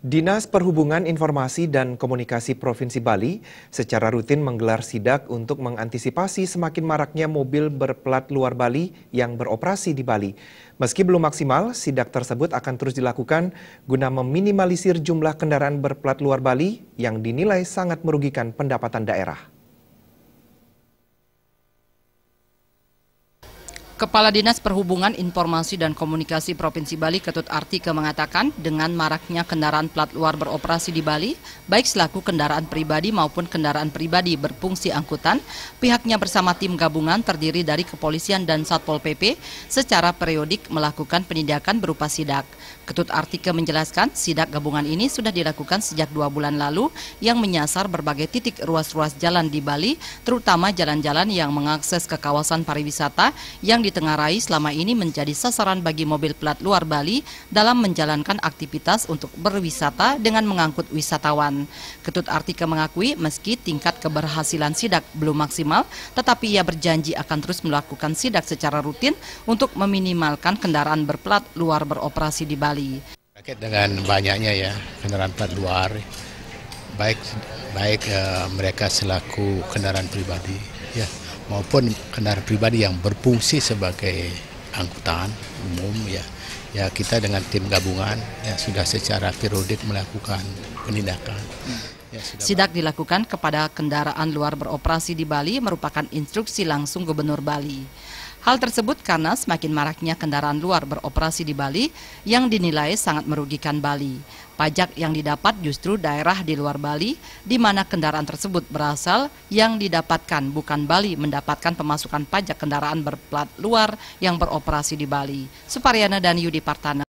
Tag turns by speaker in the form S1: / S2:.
S1: Dinas Perhubungan Informasi dan Komunikasi Provinsi Bali secara rutin menggelar sidak untuk mengantisipasi semakin maraknya mobil berplat luar Bali yang beroperasi di Bali. Meski belum maksimal, sidak tersebut akan terus dilakukan guna meminimalisir jumlah kendaraan berplat luar Bali yang dinilai sangat merugikan pendapatan daerah.
S2: Kepala Dinas Perhubungan Informasi dan Komunikasi Provinsi Bali Ketut Artika mengatakan dengan maraknya kendaraan plat luar beroperasi di Bali, baik selaku kendaraan pribadi maupun kendaraan pribadi berfungsi angkutan, pihaknya bersama tim gabungan terdiri dari kepolisian dan Satpol PP secara periodik melakukan penindakan berupa sidak. Ketut Artika menjelaskan sidak gabungan ini sudah dilakukan sejak dua bulan lalu yang menyasar berbagai titik ruas-ruas jalan di Bali, terutama jalan-jalan yang mengakses ke kawasan pariwisata yang ditengarai selama ini menjadi sasaran bagi mobil plat luar Bali dalam menjalankan aktivitas untuk berwisata dengan mengangkut wisatawan. Ketut Artika mengakui meski tingkat keberhasilan sidak belum maksimal, tetapi ia berjanji akan terus melakukan sidak secara rutin untuk meminimalkan kendaraan berplat luar beroperasi di Bali.
S3: Terkait dengan banyaknya ya kendaraan plat luar, baik baik uh, mereka selaku kendaraan pribadi ya maupun kendaraan pribadi yang berfungsi sebagai angkutan umum ya ya kita dengan tim gabungan ya sudah secara periodik melakukan penindakan. Ya,
S2: Sidak dilakukan kepada kendaraan luar beroperasi di Bali merupakan instruksi langsung Gubernur Bali. Hal tersebut karena semakin maraknya kendaraan luar beroperasi di Bali yang dinilai sangat merugikan Bali. Pajak yang didapat justru daerah di luar Bali di mana kendaraan tersebut berasal yang didapatkan bukan Bali mendapatkan pemasukan pajak kendaraan berplat luar yang beroperasi di Bali. Supariana dan Yudi Partana